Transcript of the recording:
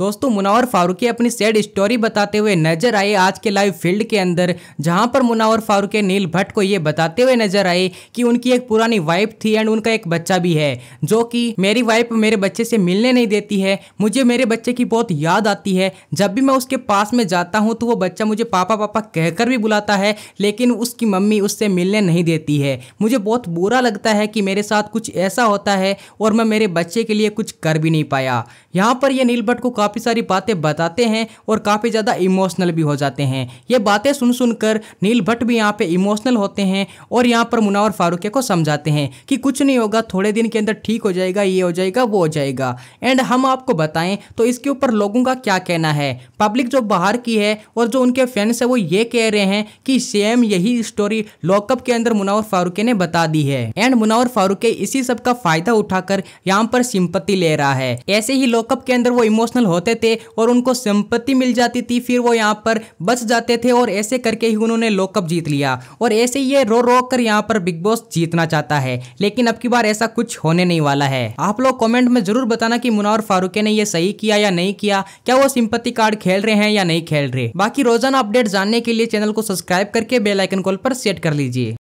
दोस्तों मुनावर फारूकी अपनी sad story बताते हुए नजर आए आज के लाइव फील्ड के अंदर जहां पर मुनावर फारूकी नील भट्ट को ये बताते हुए नजर आए कि उनकी एक पुरानी वाइफ थी एंड उनका एक बच्चा भी है जो कि मेरी वाइफ मेरे बच्चे से मिलने नहीं देती है मुझे मेरे बच्चे की बहुत याद आती है जब भी मैं उसके पास में जाता हूँ तो वो बच्चा मुझे पापा पापा कहकर भी बुलाता है लेकिन उसकी मम्मी उससे मिलने नहीं देती है मुझे बहुत बुरा लगता है कि मेरे साथ कुछ ऐसा होता है और मैं मेरे बच्चे के लिए कुछ कर भी नहीं पाया यहाँ पर यह नील भट्ट को काफ़ी काफ़ी सारी बातें बताते हैं और काफ़ी ज़्यादा इमोशनल भी हो जाते हैं ये बातें सुन सुनकर नील भट्ट भी यहाँ पे इमोशनल होते हैं और यहाँ पर मुनावर फारूके को समझाते हैं कि कुछ नहीं होगा थोड़े दिन के अंदर ठीक हो जाएगा ये हो जाएगा वो हो जाएगा एंड हम आपको बताएं तो इसके ऊपर लोगों का क्या कहना है पब्लिक जो बाहर की है और जो उनके फैंस है वो ये कह रहे हैं कि सेम यही स्टोरी लॉकअप के अंदर मुनावर फारूक ने बता दी है एंड मुनावर फारूक इसी सब का फायदा उठाकर यहाँ पर सिंपत्ति ले रहा है ऐसे ही लॉकअप के अंदर वो इमोशनल हो होते थे और उनको संपत्ति मिल जाती थी फिर वो यहाँ पर बच जाते थे और ऐसे करके ही उन्होंने लोकअप जीत लिया और ऐसे ये रो रो कर यहाँ पर बिग बॉस जीतना चाहता है लेकिन अब की बार ऐसा कुछ होने नहीं वाला है आप लोग कॉमेंट में जरूर बताना की मुनावर फारूके ने यह सही किया या नहीं किया क्या वो सिंपत्ति कार्ड खेल रहे हैं या नहीं खेल रहे बाकी रोजाना अपडेट जानने के लिए चैनल को सब्सक्राइब करके बेलाइकन कॉल पर सेट कर लीजिए